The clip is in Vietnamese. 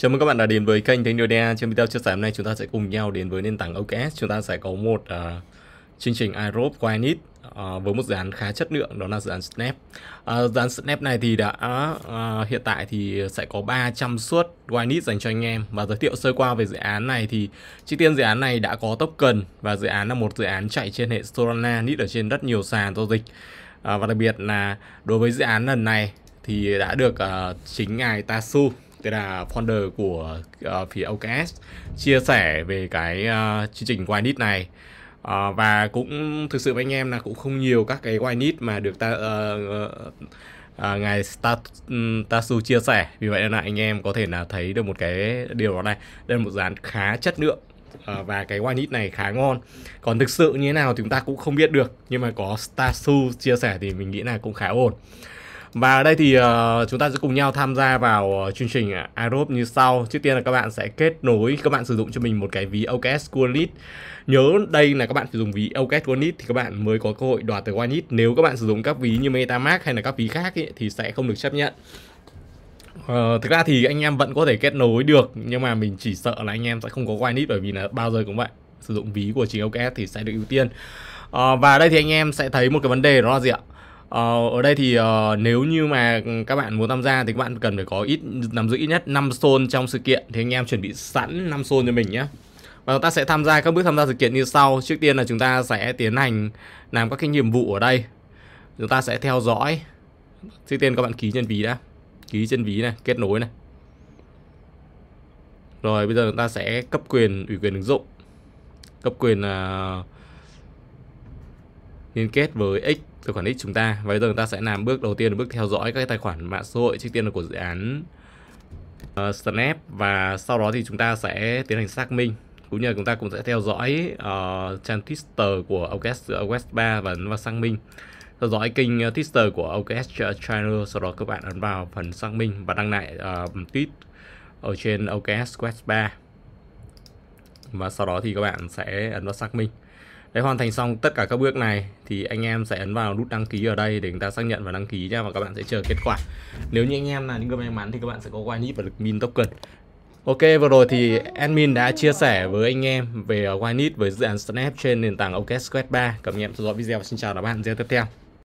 Chào mừng các bạn đã đến với kênh Thánh Đa. Trong video chia sẻ hôm nay chúng ta sẽ cùng nhau đến với nền tảng OKS. Chúng ta sẽ có một uh, chương trình iRope của uh, với một dự án khá chất lượng đó là dự án Snap. Uh, dự án Snap này thì đã uh, hiện tại thì sẽ có 300 suất Winit dành cho anh em và giới thiệu sơ qua về dự án này thì trước tiên dự án này đã có token và dự án là một dự án chạy trên hệ Solana nít ở trên rất nhiều sàn giao dịch. Uh, và đặc biệt là đối với dự án lần này thì đã được uh, chính ngài Tasu tên là founder của uh, phía OKS chia sẻ về cái uh, chương trình wineit này uh, và cũng thực sự với anh em là cũng không nhiều các cái wineit mà được ta uh, uh, à, ngài ừ, Tatsu chia sẻ vì vậy nên là anh em có thể là thấy được một cái điều đó này đây là một dự khá chất lượng và cái wine này khá ngon còn thực sự như thế nào thì chúng ta cũng không biết được nhưng mà có Tatsu chia sẻ thì mình nghĩ là cũng khá ổn và ở đây thì uh, chúng ta sẽ cùng nhau tham gia vào ờ, chương trình ờ, Aerobe như sau. Trước tiên là các bạn sẽ kết nối, các bạn sử dụng cho mình một cái ví OKS Wallet. Nhớ đây là các bạn sử dụng ví OKS Wallet thì các bạn mới có cơ hội đoạt từ Wallet. Nếu các bạn sử dụng các ví như MetaMask hay là các ví khác ý, thì sẽ không được chấp nhận. Uh, thực ra thì anh em vẫn có thể kết nối được nhưng mà mình chỉ sợ là anh em sẽ không có Wallet bởi vì là bao giờ cũng vậy sử dụng ví của chính OKS thì sẽ được ưu tiên. Uh, và đây thì anh em sẽ thấy một cái vấn đề đó là gì ạ? Ờ, ở đây thì uh, nếu như mà các bạn muốn tham gia thì các bạn cần phải có ít nắm giữ ít nhất 5 stone trong sự kiện thì anh em chuẩn bị sẵn 5 stone cho mình nhé và chúng ta sẽ tham gia các bước tham gia sự kiện như sau trước tiên là chúng ta sẽ tiến hành làm các cái nhiệm vụ ở đây chúng ta sẽ theo dõi trước tiên các bạn ký chân ví đã ký chân ví này kết nối này rồi bây giờ chúng ta sẽ cấp quyền ủy quyền ứng dụng cấp quyền uh, liên kết với x tài khoản X chúng ta và bây giờ chúng ta sẽ làm bước đầu tiên là bước theo dõi các tài khoản mạng xã hội trước tiên là của dự án uh, ờ, Snap và sau đó thì chúng ta sẽ tiến hành xác minh cũng như là chúng ta cũng sẽ theo dõi uh, trang Twitter của OKS west 3 và ấn vào xác minh theo dõi kênh ờ, Twitter của OKS Channel sau đó các bạn ấn vào phần xác minh và đăng lại uh, tweet ở trên OKS west 3 và sau đó thì các bạn sẽ ấn vào xác minh để hoàn thành xong tất cả các bước này thì anh em sẽ ấn vào nút đăng ký ở đây để chúng ta xác nhận và đăng ký nha và các bạn sẽ chờ kết quả. Nếu như anh em là những người may mắn thì các bạn sẽ có Winip và được min token. Ok, vừa rồi thì admin đã chia sẻ với anh em về Winit với dự án Snap trên nền tảng OKS 3. Cảm nhận em theo dõi video và xin chào các bạn video tiếp theo.